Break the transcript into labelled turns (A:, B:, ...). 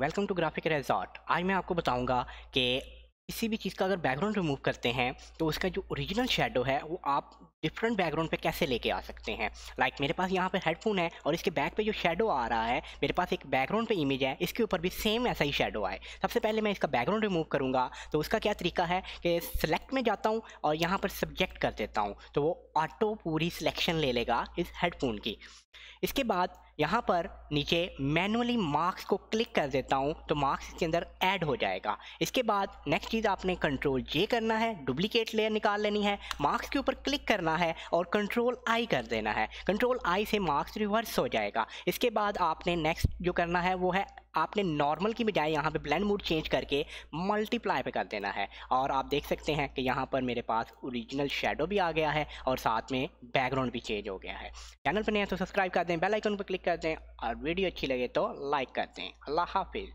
A: welcome to graphic resort आज मैं आपको बताऊंगा कि किसी भी चीज़ का अगर बैकग्राउंड रिमूव करते हैं तो उसका जो ओरिजिनल शेडो है वो आप डिफरेंट बैकग्राउंड पे कैसे लेके आ सकते हैं लाइक like, मेरे पास यहाँ पे हेडफोन है और इसके बैक पे जो शेडो आ रहा है मेरे पास एक बैकग्राउंड पे इमेज है इसके ऊपर भी सेम ऐसा ही शेडो आए सबसे पहले मैं इसका बैकग्राउंड रिमूव करूँगा तो उसका क्या तरीका है कि सिलेक्ट में जाता हूँ और यहाँ पर सब्जेक्ट कर देता हूँ तो वो ऑटो पूरी सिलेक्शन ले लेगा इस हेडफोन की इसके बाद यहाँ पर नीचे मैनुअली मार्क्स को क्लिक कर देता हूँ तो मार्क्स के अंदर ऐड हो जाएगा इसके बाद नेक्स्ट चीज़ आपने कंट्रोल जे करना है डुप्लीकेट लेयर निकाल लेनी है मार्क्स के ऊपर क्लिक करना है और कंट्रोल आई कर देना है कंट्रोल आई से मार्क्स रिवर्स हो जाएगा इसके बाद आपने नेक्स्ट जो करना है वो है आपने नॉर्मल की बजाय यहाँ पे ब्लेंड मूड चेंज करके मल्टीप्लाई पे कर देना है और आप देख सकते हैं कि यहाँ पर मेरे पास ओरिजिनल शेडो भी आ गया है और साथ में बैकग्राउंड भी चेंज हो गया है चैनल पर नहीं है तो सब्सक्राइब कर दें बेलाइकन पर क्लिक कर दें और वीडियो अच्छी लगे तो लाइक कर दें अल्लाह हाफिज़